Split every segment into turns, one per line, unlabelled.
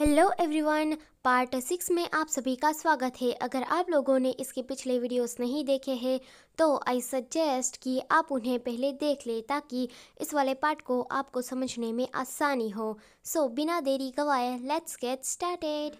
hello everyone part six में आप सभी का स्वागत है अगर आप लोगों ने इसके पिछले वीडियोस नहीं देखे हैं तो आई सजेस्ट कि आप उन्हें पहले देख लें ताकि इस वाले पार्ट को आपको समझने में आसानी हो सो so, बिना देरी गवाए let's get started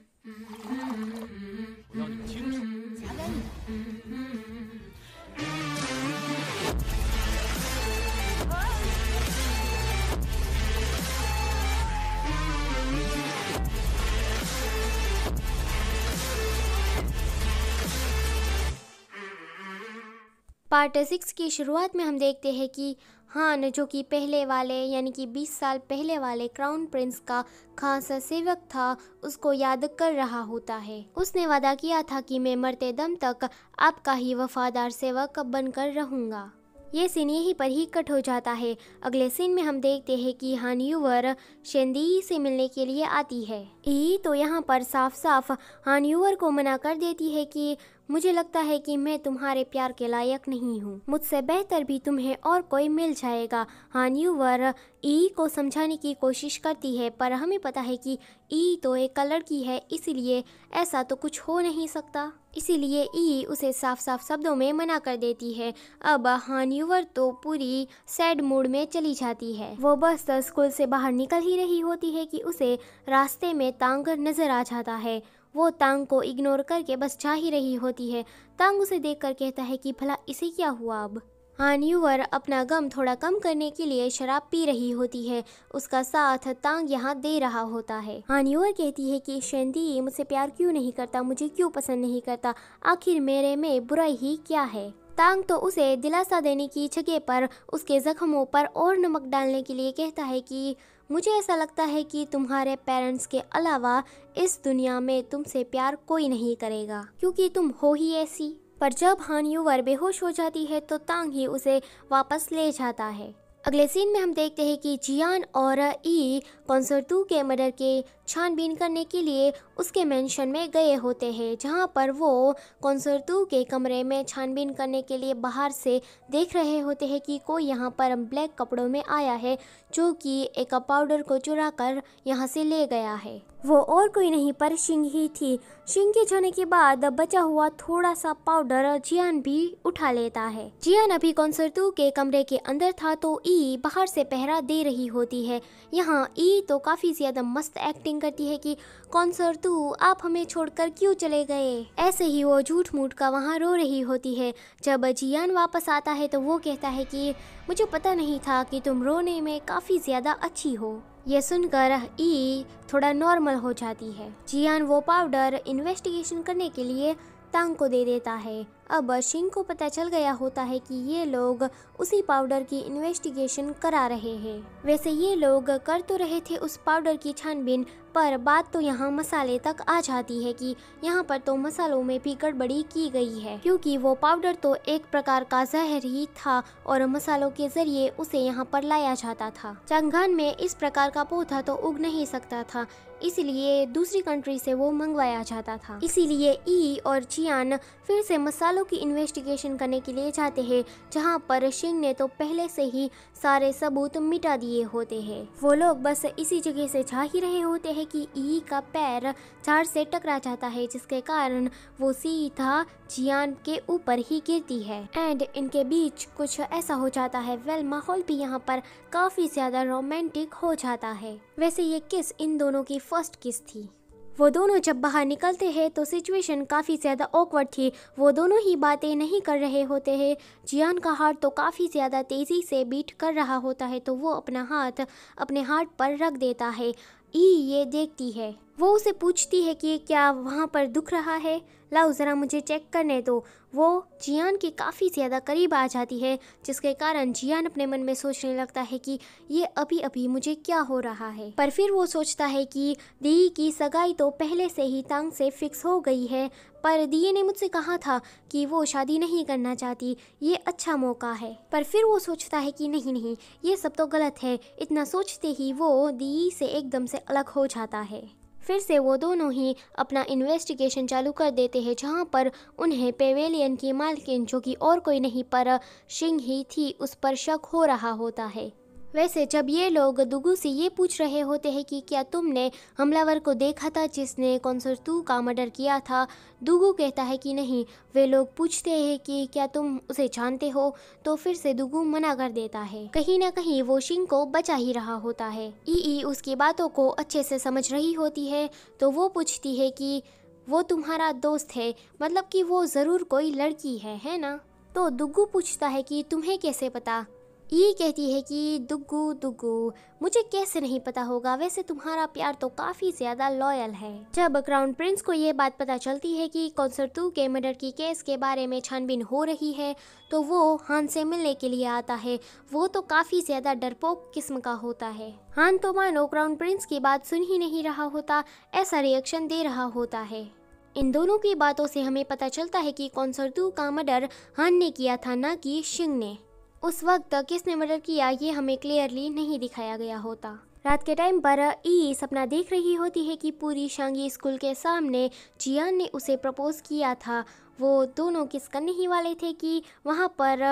part six की शुरुआत में हम देखते हैं कि हान जो कि पहले वाले यानी कि 20 साल पहले वाले क्राउन प्रिंस का खास सेवक था उसको याद कर रहा होता है उसने वादा किया था कि मैं मरते दम तक आपका ही वफादार सेवक बनकर रहूंगा ये सीन यहीं पर ही कट हो जाता है अगले सीन में हम देखते हैं कि हान यूवर शेंदी से मिलने के लिए आती है ई तो यहाँ पर साफ साफ हान यूवर को मना कर देती है कि मुझे लगता है कि मैं तुम्हारे प्यार के लायक नहीं हूँ मुझसे बेहतर भी तुम्हें और कोई मिल जाएगा हान्यू वर ई को समझाने की कोशिश करती है पर हमें पता है कि ई तो एक लड़की है इसीलिए ऐसा तो कुछ हो नहीं सकता इसीलिए ई उसे साफ साफ शब्दों में मना कर देती है अब हान्यूवर तो पूरी सैड मूड में चली जाती है वो बस स्कूल से बाहर निकल ही रही होती है कि उसे रास्ते में तांग नजर आ जाता है वो तांग को इग्नोर करके बस चाह ही रही होती है तांग उसे देख कर कहता है कि भला इसे क्या हुआ अब हानयूवर अपना गम थोड़ा कम करने के लिए शराब पी रही होती है उसका साथ तांग यहाँ दे रहा होता है हानयूवर कहती है कि शेंदी मुझसे प्यार क्यों नहीं करता मुझे क्यों पसंद नहीं करता आखिर मेरे में बुराई ही क्या है तांग तो उसे दिलासा देने की जगह पर उसके जख्मों पर और नमक डालने के लिए कहता है कि मुझे ऐसा लगता है कि तुम्हारे पेरेंट्स के अलावा इस दुनिया में तुमसे प्यार कोई नहीं करेगा क्योंकि तुम हो ही ऐसी पर जब हानियोवर बेहोश हो जाती है तो तांग ही उसे वापस ले जाता है अगले सीन में हम देखते हैं कि जियान और ई कॉन्सर्टू के मर्डर के छानबीन करने के लिए उसके मेंशन में गए होते हैं जहां पर वो कॉन्सर्टू के कमरे में छानबीन करने के लिए बाहर से देख रहे होते हैं कि कोई यहां पर ब्लैक कपड़ों में आया है जो कि एक पाउडर को चुरा कर यहाँ से ले गया है वो और कोई नहीं पर शिंग ही थी शिंग के जाने के बाद बचा हुआ थोड़ा सा पाउडर जियान भी उठा लेता है जियान अभी कॉन्सर्टू के कमरे के अंदर था तो ई बाहर से पहरा दे रही होती है यहाँ ई तो काफ़ी ज़्यादा मस्त एक्टिंग करती है कि कॉन्सर्टू आप हमें छोड़कर क्यों चले गए ऐसे ही वो झूठ मूठ का वहाँ रो रही होती है जब जियान वापस आता है तो वो कहता है की मुझे पता नहीं था की तुम रोने में काफ़ी ज़्यादा अच्छी हो ये सुनकर ई थोड़ा नॉर्मल हो जाती है जियान वो पाउडर इन्वेस्टिगेशन करने के लिए तंग को दे देता है अब शिंग को पता चल गया होता है कि ये लोग उसी पाउडर की इन्वेस्टिगेशन करा रहे हैं वैसे ये लोग कर तो रहे थे उस पाउडर की छानबीन पर बात तो यहाँ मसाले तक आ जाती है कि यहाँ पर तो मसालों में भी गड़बड़ी की गई है क्योंकि वो पाउडर तो एक प्रकार का जहर ही था और मसालों के जरिए उसे यहाँ पर लाया जाता था चंगान में इस प्रकार का पौधा तो उग नहीं सकता था इसलिए दूसरी कंट्री से वो मंगवाया जाता था इसीलिए ई और चियान फिर से मसाल वालों की इन्वेस्टिगेशन करने के लिए जाते हैं जहां पर सिंह ने तो पहले से ही सारे सबूत मिटा दिए होते हैं वो लोग बस इसी जगह से जा ही रहे होते हैं कि ई का पैर चार से टकरा जाता है जिसके कारण वो सीधा जियान के ऊपर ही गिरती है एंड इनके बीच कुछ ऐसा हो जाता है वेल माहौल भी यहाँ पर काफी ज्यादा रोमांटिक हो जाता है वैसे ये किस इन दोनों की फर्स्ट किस थी वो दोनों जब बाहर निकलते हैं तो सिचुएशन काफ़ी ज़्यादा ऑकवर्ड थी वो दोनों ही बातें नहीं कर रहे होते हैं जियान का हार्ट तो काफ़ी ज़्यादा तेज़ी से बीट कर रहा होता है तो वो अपना हाथ अपने हार्ट पर रख देता है ई ये देखती है वो उसे पूछती है कि क्या वहाँ पर दुख रहा है लाओ ज़रा मुझे चेक करने दो वो जियान के काफ़ी ज़्यादा करीब आ जाती है जिसके कारण जियान अपने मन में सोचने लगता है कि ये अभी अभी मुझे क्या हो रहा है पर फिर वो सोचता है कि दी की सगाई तो पहले से ही तांग से फिक्स हो गई है पर दिए ने मुझसे कहा था कि वो शादी नहीं करना चाहती ये अच्छा मौका है पर फिर वो सोचता है कि नहीं नहीं ये सब तो गलत है इतना सोचते ही वो दी से एकदम से अलग हो जाता है फिर से वो दोनों ही अपना इन्वेस्टिगेशन चालू कर देते हैं जहाँ पर उन्हें पेवेलियन की मालकिन जो कि और कोई नहीं पर सिंह ही थी उस पर शक हो रहा होता है वैसे जब ये लोग दुगु से ये पूछ रहे होते हैं कि क्या तुमने हमलावर को देखा था जिसने कॉन्सर्तू का मर्डर किया था दुगु कहता है कि नहीं वे लोग पूछते हैं कि क्या तुम उसे जानते हो तो फिर से दुगु मना कर देता है कहीं ना कहीं वो शिंग को बचा ही रहा होता है ई ई उसकी बातों को अच्छे से समझ रही होती है तो वो पूछती है कि वो तुम्हारा दोस्त है मतलब कि वो ज़रूर कोई लड़की है है ना तो दुग्गू पूछता है कि तुम्हें कैसे पता ई कहती है कि दुग्गू दुगु मुझे कैसे नहीं पता होगा वैसे तुम्हारा प्यार तो काफ़ी ज़्यादा लॉयल है जब क्राउन प्रिंस को ये बात पता चलती है कि कॉन्सर्टू के मर्डर की केस के बारे में छानबीन हो रही है तो वो हान से मिलने के लिए आता है वो तो काफ़ी ज़्यादा डरपोक किस्म का होता है हान तो मानो क्राउन प्रिंस की बात सुन ही नहीं रहा होता ऐसा रिएक्शन दे रहा होता है इन दोनों की बातों से हमें पता चलता है कि कॉन्सर्टू का मर्डर हान ने किया था न कि शिंग ने उस वक्त किसने मर्डर किया ये हमें क्लियरली नहीं दिखाया गया होता रात के टाइम पर ई सपना देख रही होती है कि पूरी शांगी स्कूल के सामने जियान ने उसे प्रपोज किया था वो दोनों किस करने ही वाले थे कि वहाँ पर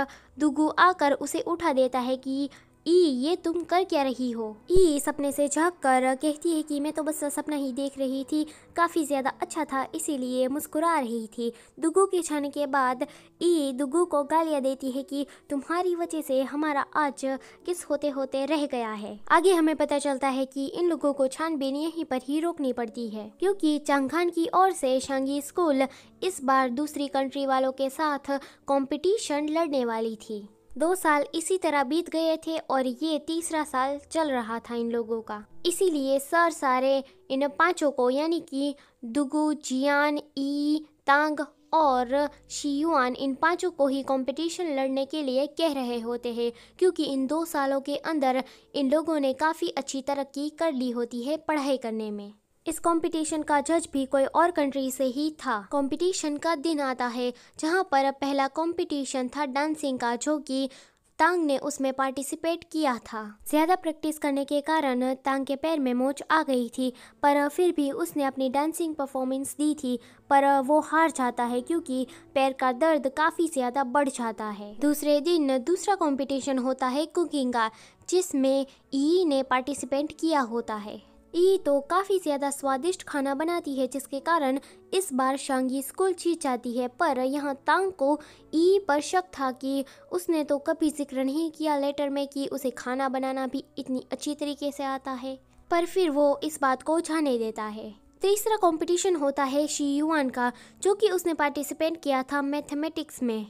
दुगु आकर उसे उठा देता है कि ई ये तुम कर क्या रही हो ई सपने से झाँक कर कहती है कि मैं तो बस सपना ही देख रही थी काफ़ी ज़्यादा अच्छा था इसीलिए मुस्कुरा रही थी दुगु के छाने के बाद ई दुगू को गालियाँ देती है कि तुम्हारी वजह से हमारा आज किस होते होते रह गया है आगे हमें पता चलता है कि इन लोगों को छानबीन यहीं पर ही रोकनी पड़ती है क्योंकि चांगखान की ओर से शांगी स्कूल इस बार दूसरी कंट्री वालों के साथ कॉम्पिटिशन लड़ने वाली थी दो साल इसी तरह बीत गए थे और ये तीसरा साल चल रहा था इन लोगों का इसीलिए सर सारे इन पांचों को यानी कि दुगु जियान ई तांग और शियुआन इन पांचों को ही कंपटीशन लड़ने के लिए कह रहे होते हैं क्योंकि इन दो सालों के अंदर इन लोगों ने काफ़ी अच्छी तरक्की कर ली होती है पढ़ाई करने में इस कंपटीशन का जज भी कोई और कंट्री से ही था कंपटीशन का दिन आता है जहां पर पहला कंपटीशन था डांसिंग का जो कि तांग ने उसमें पार्टिसिपेट किया था ज्यादा प्रैक्टिस करने के कारण तांग के पैर में मोच आ गई थी पर फिर भी उसने अपनी डांसिंग परफॉर्मेंस दी थी पर वो हार जाता है क्योंकि पैर का दर्द काफ़ी ज़्यादा बढ़ जाता है दूसरे दिन दूसरा कंपटीशन होता है कुकिंग का जिसमें ई ने पार्टिसिपेट किया होता है ई तो काफ़ी ज़्यादा स्वादिष्ट खाना बनाती है जिसके कारण इस बार शांगी स्कूल जीत जाती है पर यहाँ तांग को ई पर शक था कि उसने तो कभी जिक्र नहीं किया लेटर में कि उसे खाना बनाना भी इतनी अच्छी तरीके से आता है पर फिर वो इस बात को जाने देता है तीसरा कंपटीशन होता है शी युआन का जो कि उसने पार्टिसिपेट किया था मैथमेटिक्स में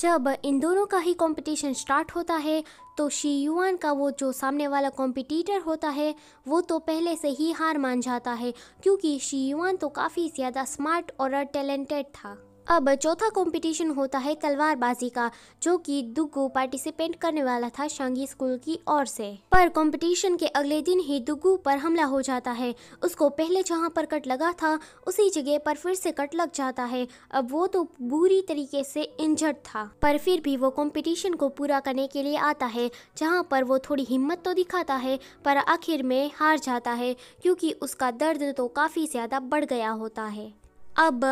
जब इन दोनों का ही कंपटीशन स्टार्ट होता है तो शी युआन का वो जो सामने वाला कॉम्पिटिटर होता है वो तो पहले से ही हार मान जाता है क्योंकि शी युआन तो काफ़ी ज़्यादा स्मार्ट और टैलेंटेड था अब चौथा कंपटीशन होता है तलवारबाजी का जो कि दुगु पार्टिसिपेंट करने वाला था शांगी स्कूल की ओर से पर कंपटीशन के अगले दिन ही दुग्गू पर हमला हो जाता है उसको पहले जहां पर कट लगा था उसी जगह पर फिर से कट लग जाता है अब वो तो बुरी तरीके से इंजर्ड था पर फिर भी वो कॉम्पिटिशन को पूरा करने के लिए आता है जहाँ पर वो थोड़ी हिम्मत तो दिखाता है पर आखिर में हार जाता है क्योंकि उसका दर्द तो काफ़ी ज़्यादा बढ़ गया होता है अब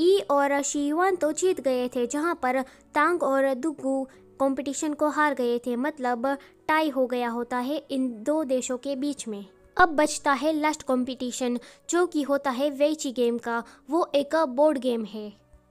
ई और शीवान तो जीत गए थे जहां पर तांग और दुगु कंपटीशन को हार गए थे मतलब टाई हो गया होता है इन दो देशों के बीच में अब बचता है लास्ट कंपटीशन जो कि होता है वेची गेम का वो एक बोर्ड गेम है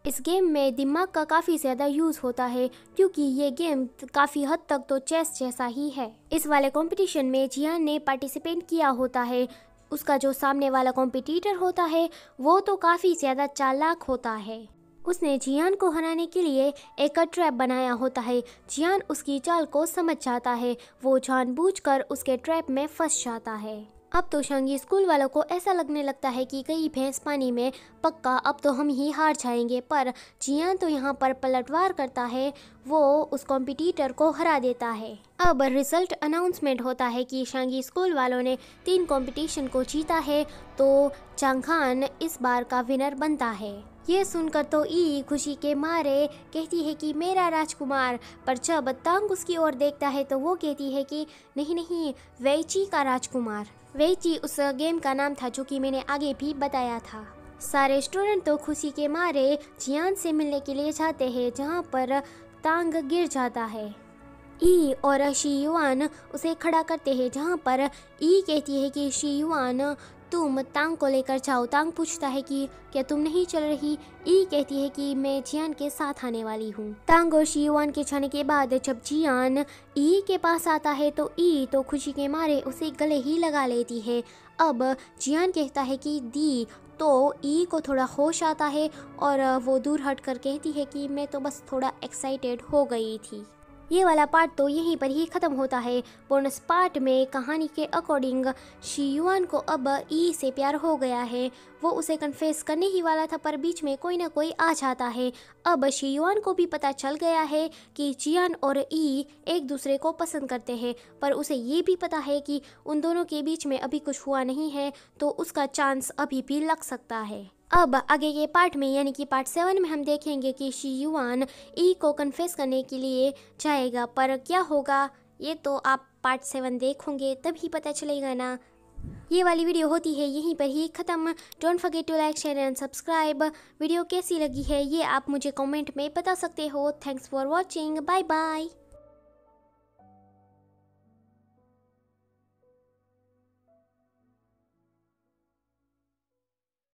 इस गेम में दिमाग का काफ़ी ज़्यादा यूज़ होता है क्योंकि ये गेम काफ़ी हद तक तो चेस जैसा ही है इस वाले कंपटीशन में जियान ने पार्टिसिपेट किया होता है उसका जो सामने वाला कॉम्पिटिटर होता है वो तो काफ़ी ज़्यादा चालाक होता है उसने जियान को हराने के लिए एक ट्रैप बनाया होता है जियान उसकी चाल को समझ जाता है वो जानबूझकर उसके ट्रैप में फंस जाता है अब तो शांगी स्कूल वालों को ऐसा लगने लगता है कि कई भैंस पानी में पक्का अब तो हम ही हार जाएंगे पर जियान तो यहाँ पर पलटवार करता है वो उस कॉम्पिटिटर को हरा देता है अब रिजल्ट अनाउंसमेंट होता है कि शांगी स्कूल वालों ने तीन कंपटीशन को जीता है तो चांग खान इस बार का विनर बनता है ये सुनकर तो ई खुशी के मारे कहती है कि मेरा राजकुमार पर जब तांग उसकी ओर देखता है तो वो कहती है कि नहीं नहीं वैची का राजकुमार वेची उस गेम का नाम था जो कि मैंने आगे भी बताया था सारे स्टूडेंट तो खुशी के मारे जियान से मिलने के लिए जाते हैं जहाँ पर तांग गिर जाता है ई और शी युआन उसे खड़ा करते हैं जहाँ पर ई कहती है कि शी युआन तुम तांग को लेकर जाओ तांग पूछता है कि क्या तुम नहीं चल रही ई कहती है कि मैं जियान के साथ आने वाली हूँ तांग और शिवान के जाने के बाद जब जियान ई के पास आता है तो ई तो खुशी के मारे उसे गले ही लगा लेती है अब जियान कहता है कि दी तो ई को थोड़ा होश आता है और वो दूर हट कर कहती है कि मैं तो बस थोड़ा एक्साइटेड हो गई थी ये वाला पार्ट तो यहीं पर ही ख़त्म होता है बोनस पार्ट में कहानी के अकॉर्डिंग शीयुआन को अब ई से प्यार हो गया है वो उसे कन्फेस करने ही वाला था पर बीच में कोई ना कोई आ जाता है अब शीयुआन को भी पता चल गया है कि जियान और ई एक दूसरे को पसंद करते हैं पर उसे ये भी पता है कि उन दोनों के बीच में अभी कुछ हुआ नहीं है तो उसका चांस अभी भी लग सकता है अब आगे के पार्ट में यानी कि पार्ट सेवन में हम देखेंगे कि शी युआन ई e को कन्फेस करने के लिए जाएगा पर क्या होगा ये तो आप पार्ट सेवन देखोगे तभी पता चलेगा ना ये वाली वीडियो होती है यहीं पर ही ख़त्म don't forget to like share and subscribe video कैसी लगी है ये आप मुझे कमेंट में बता सकते हो thanks for watching bye bye